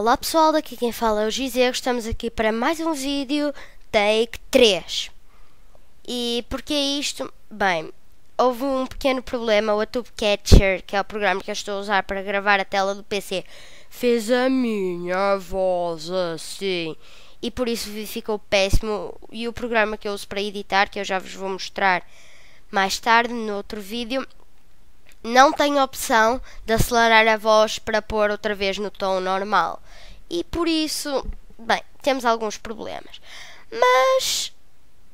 Olá pessoal, daqui quem fala é o Gizego, estamos aqui para mais um vídeo Take 3 E é isto? Bem, houve um pequeno problema, o Atube Catcher, que é o programa que eu estou a usar para gravar a tela do PC Fez a minha voz assim E por isso ficou péssimo E o programa que eu uso para editar, que eu já vos vou mostrar mais tarde no outro vídeo não tem opção de acelerar a voz para pôr outra vez no tom normal. E por isso, bem, temos alguns problemas. Mas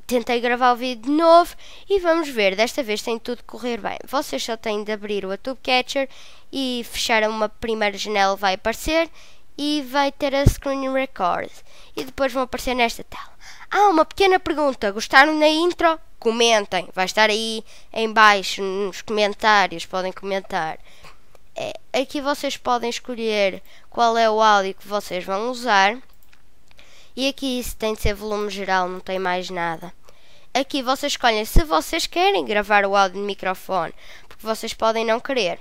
tentei gravar o vídeo de novo e vamos ver. Desta vez tem tudo correr bem. Vocês só têm de abrir o Tube Catcher e fechar uma primeira janela vai aparecer e vai ter a Screen Record. E depois vão aparecer nesta tela. Ah, uma pequena pergunta. Gostaram da intro? comentem, vai estar aí em baixo nos comentários, podem comentar. É, aqui vocês podem escolher qual é o áudio que vocês vão usar. E aqui isso tem de ser volume geral, não tem mais nada. Aqui vocês escolhem se vocês querem gravar o áudio de microfone, porque vocês podem não querer.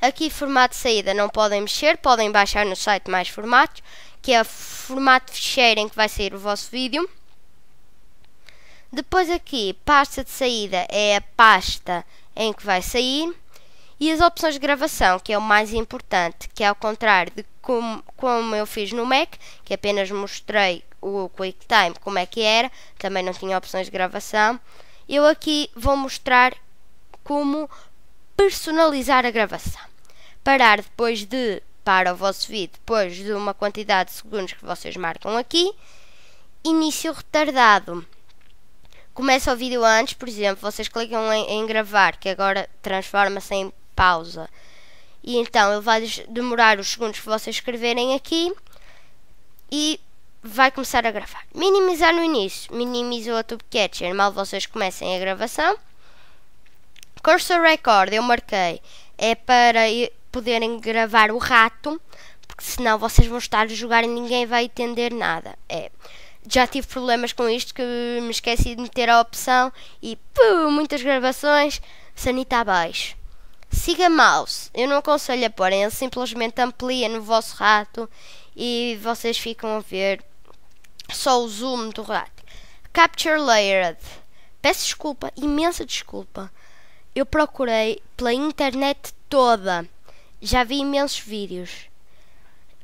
Aqui formato de saída não podem mexer, podem baixar no site mais formatos, que é o formato de em que vai sair o vosso vídeo. Depois aqui, pasta de saída é a pasta em que vai sair. E as opções de gravação, que é o mais importante, que é ao contrário de como, como eu fiz no Mac, que apenas mostrei o QuickTime como é que era, também não tinha opções de gravação. Eu aqui vou mostrar como personalizar a gravação. Parar depois de, para o vosso vídeo, depois de uma quantidade de segundos que vocês marcam aqui. Início retardado começa o vídeo antes, por exemplo, vocês clicam em, em gravar, que agora transforma-se em pausa. E então ele vai demorar os segundos que vocês escreverem aqui e vai começar a gravar. Minimizar no início, minimizou a Tube Catcher, é mal vocês comecem a gravação. Cursor Record, eu marquei, é para poderem gravar o rato, porque senão vocês vão estar a jogar e ninguém vai entender nada. É já tive problemas com isto que me esqueci de meter a opção e pum, muitas gravações, sanita abaixo. Siga mouse, eu não aconselho a porem, ele simplesmente amplia no vosso rato e vocês ficam a ver só o zoom do rato. Capture Layered, peço desculpa, imensa desculpa. Eu procurei pela internet toda, já vi imensos vídeos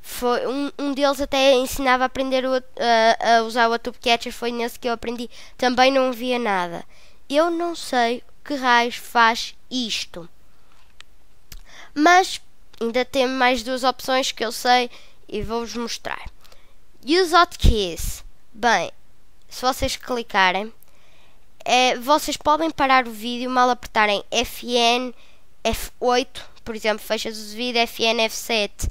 foi, um, um deles até ensinava a aprender o, a, a usar o Tube Catcher, foi nesse que eu aprendi. Também não via nada. Eu não sei que raios faz isto. Mas ainda tem mais duas opções que eu sei e vou-vos mostrar. Use hotkeys. Bem, se vocês clicarem, é, vocês podem parar o vídeo mal apertarem FN F8, por exemplo, fecha o vídeo FN F7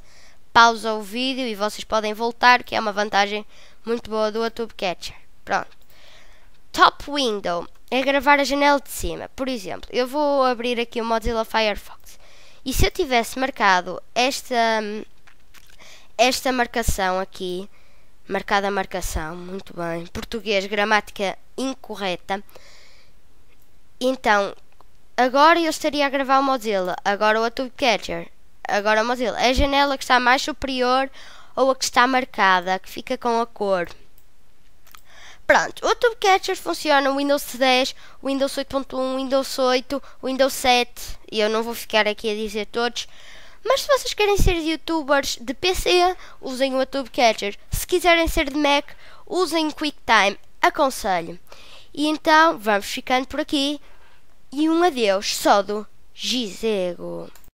pausa o vídeo e vocês podem voltar, que é uma vantagem muito boa do YouTube Catcher. Pronto. Top Window é gravar a janela de cima. Por exemplo, eu vou abrir aqui o Mozilla Firefox. E se eu tivesse marcado esta, esta marcação aqui, marcada a marcação, muito bem, português, gramática incorreta, então agora eu estaria a gravar o Mozilla, agora o Tube Catcher agora Mozilla, é a janela que está mais superior ou a que está marcada, que fica com a cor. Pronto, o Tube Catcher funciona no Windows 10, Windows 8.1, Windows 8, Windows 7, e eu não vou ficar aqui a dizer todos. Mas se vocês querem ser youtubers de PC, usem o Tube Catcher. Se quiserem ser de Mac, usem o QuickTime. Aconselho. E então, vamos ficando por aqui. E um adeus só do Gizego.